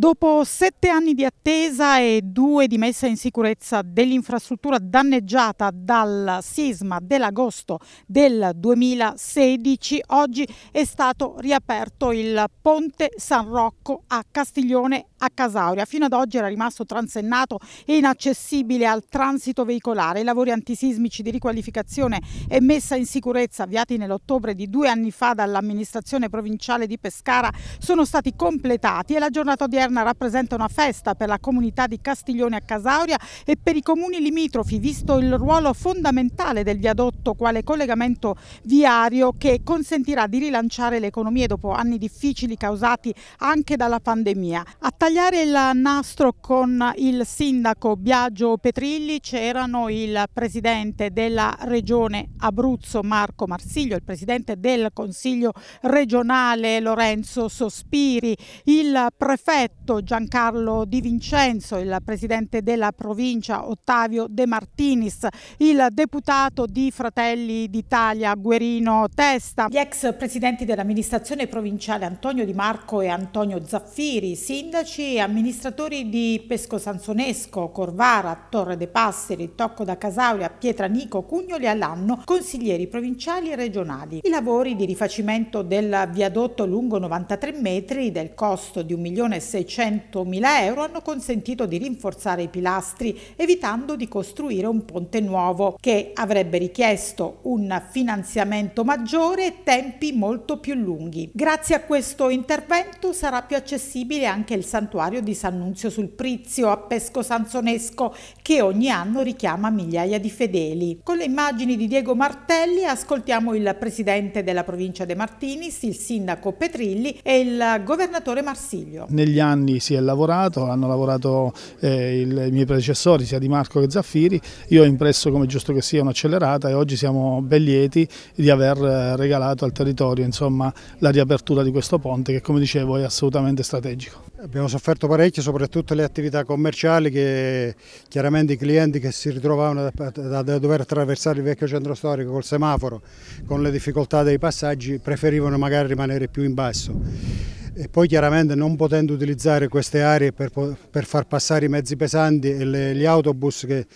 Dopo sette anni di attesa e due di messa in sicurezza dell'infrastruttura danneggiata dal sisma dell'agosto del 2016, oggi è stato riaperto il ponte San Rocco a Castiglione a Casauria. Fino ad oggi era rimasto transennato e inaccessibile al transito veicolare. I lavori antisismici di riqualificazione e messa in sicurezza avviati nell'ottobre di due anni fa dall'amministrazione provinciale di Pescara sono stati completati e la giornata odierna Taverna rappresenta una festa per la comunità di Castiglione a Casauria e per i comuni limitrofi, visto il ruolo fondamentale del viadotto quale collegamento viario che consentirà di rilanciare le economie dopo anni difficili causati anche dalla pandemia. A tagliare il nastro con il sindaco Biagio Petrilli c'erano il presidente della regione Abruzzo Marco Marsiglio, il presidente del consiglio regionale Lorenzo Sospiri, il prefetto fatto Giancarlo Di Vincenzo, il presidente della provincia, Ottavio De Martinis, il deputato di Fratelli d'Italia Guerino Testa. Gli ex presidenti dell'amministrazione provinciale Antonio Di Marco e Antonio Zaffiri, sindaci e amministratori di Pesco Sansonesco, Corvara, Torre dei Passeri, Tocco da Casauria, Pietranico, Cugnoli all'anno, consiglieri provinciali e regionali. I lavori di rifacimento del viadotto lungo 93 metri del costo di 1.600.000 600.000 euro hanno consentito di rinforzare i pilastri, evitando di costruire un ponte nuovo, che avrebbe richiesto un finanziamento maggiore e tempi molto più lunghi. Grazie a questo intervento sarà più accessibile anche il santuario di Sannunzio sul Prizio a Pesco Sanzonesco, che ogni anno richiama migliaia di fedeli. Con le immagini di Diego Martelli ascoltiamo il presidente della provincia De Martinis, il sindaco Petrilli e il governatore Marsiglio. Negli anni anni si è lavorato, hanno lavorato eh, il, i miei predecessori sia Di Marco che Zaffiri, io ho impresso come giusto che sia un'accelerata e oggi siamo ben lieti di aver eh, regalato al territorio insomma, la riapertura di questo ponte che come dicevo è assolutamente strategico. Abbiamo sofferto parecchio soprattutto le attività commerciali che chiaramente i clienti che si ritrovavano da, da, da dover attraversare il vecchio centro storico col semaforo, con le difficoltà dei passaggi, preferivano magari rimanere più in basso e poi chiaramente non potendo utilizzare queste aree per, per far passare i mezzi pesanti e le, gli autobus che,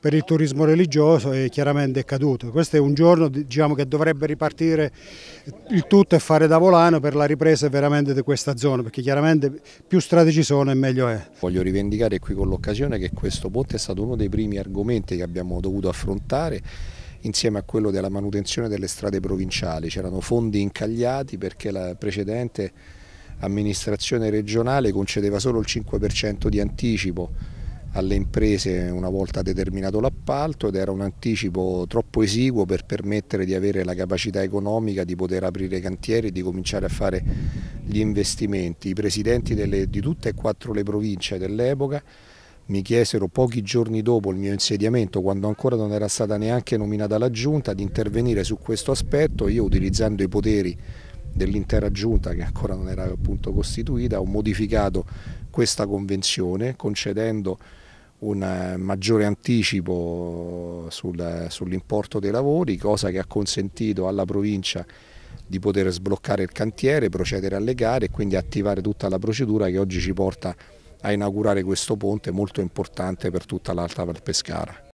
per il turismo religioso è chiaramente caduto. Questo è un giorno diciamo, che dovrebbe ripartire il tutto e fare da volano per la ripresa veramente di questa zona perché chiaramente più strade ci sono e meglio è. Voglio rivendicare qui con l'occasione che questo ponte è stato uno dei primi argomenti che abbiamo dovuto affrontare insieme a quello della manutenzione delle strade provinciali. C'erano fondi incagliati perché la precedente amministrazione regionale concedeva solo il 5% di anticipo alle imprese una volta determinato l'appalto ed era un anticipo troppo esiguo per permettere di avere la capacità economica di poter aprire i cantieri e di cominciare a fare gli investimenti. I presidenti delle, di tutte e quattro le province dell'epoca mi chiesero pochi giorni dopo il mio insediamento, quando ancora non era stata neanche nominata la giunta, di intervenire su questo aspetto, io utilizzando i poteri dell'intera giunta che ancora non era appunto costituita, ho modificato questa convenzione concedendo un eh, maggiore anticipo sul, eh, sull'importo dei lavori, cosa che ha consentito alla provincia di poter sbloccare il cantiere, procedere alle gare e quindi attivare tutta la procedura che oggi ci porta a inaugurare questo ponte molto importante per tutta l'Alta Pescara.